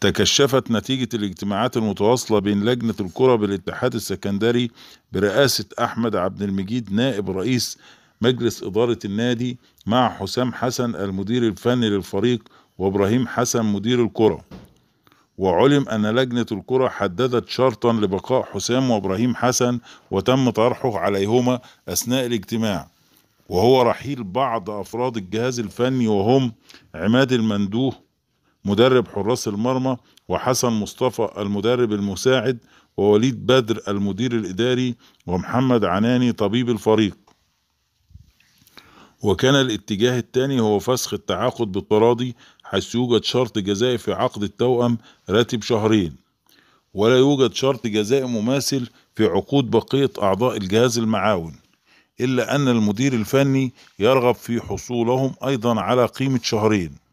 تكشفت نتيجة الاجتماعات المتواصلة بين لجنة الكرة بالاتحاد السكندري برئاسة أحمد عبد المجيد نائب رئيس مجلس إدارة النادي مع حسام حسن المدير الفني للفريق وإبراهيم حسن مدير الكرة وعلم أن لجنة الكرة حددت شرطا لبقاء حسام وإبراهيم حسن وتم طرحه عليهما أثناء الاجتماع وهو رحيل بعض أفراد الجهاز الفني وهم عماد المندوه مدرب حراس المرمى وحسن مصطفى المدرب المساعد ووليد بدر المدير الإداري ومحمد عناني طبيب الفريق وكان الاتجاه الثاني هو فسخ التعاقد بالتراضي حيث يوجد شرط جزائي في عقد التوأم راتب شهرين ولا يوجد شرط جزائي مماثل في عقود بقية أعضاء الجهاز المعاون إلا أن المدير الفني يرغب في حصولهم أيضا على قيمة شهرين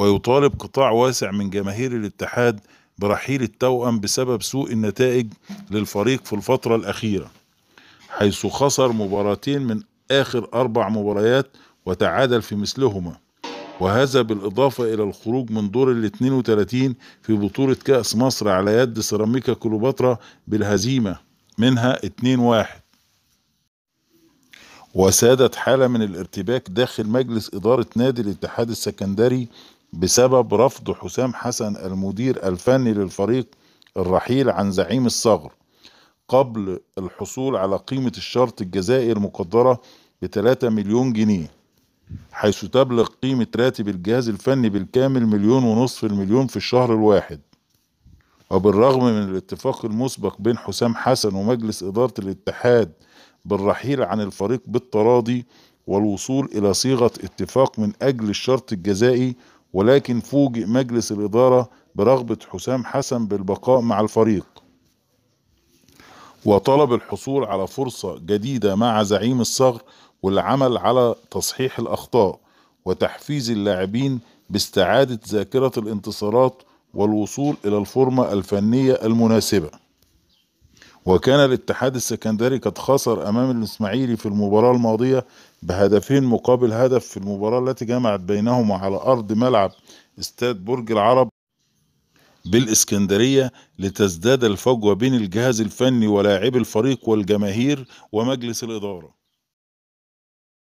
ويطالب قطاع واسع من جماهير الاتحاد برحيل التوأم بسبب سوء النتائج للفريق في الفترة الأخيرة حيث خسر مباراتين من آخر أربع مباريات وتعادل في مثلهما وهذا بالإضافة إلى الخروج من دور ال 32 في بطولة كأس مصر على يد سيراميكا كليوباترا بالهزيمة منها 2-1 وسادت حالة من الارتباك داخل مجلس إدارة نادي الاتحاد السكندري بسبب رفض حسام حسن المدير الفني للفريق الرحيل عن زعيم الثغر قبل الحصول على قيمة الشرط الجزائي المقدرة ب 3 مليون جنيه حيث تبلغ قيمة راتب الجهاز الفني بالكامل مليون ونصف المليون في الشهر الواحد وبالرغم من الاتفاق المسبق بين حسام حسن ومجلس إدارة الاتحاد بالرحيل عن الفريق بالتراضي والوصول إلى صيغة اتفاق من أجل الشرط الجزائي ولكن فوجئ مجلس الإدارة برغبة حسام حسن بالبقاء مع الفريق وطلب الحصول على فرصة جديدة مع زعيم الصغر والعمل على تصحيح الأخطاء وتحفيز اللاعبين باستعادة ذاكرة الانتصارات والوصول إلى الفورمة الفنية المناسبة وكان الاتحاد السكندري قد خسر أمام الإسماعيلي في المباراة الماضية بهدفين مقابل هدف في المباراة التي جمعت بينهما على أرض ملعب استاد برج العرب بالإسكندرية لتزداد الفجوة بين الجهاز الفني ولاعبي الفريق والجماهير ومجلس الإدارة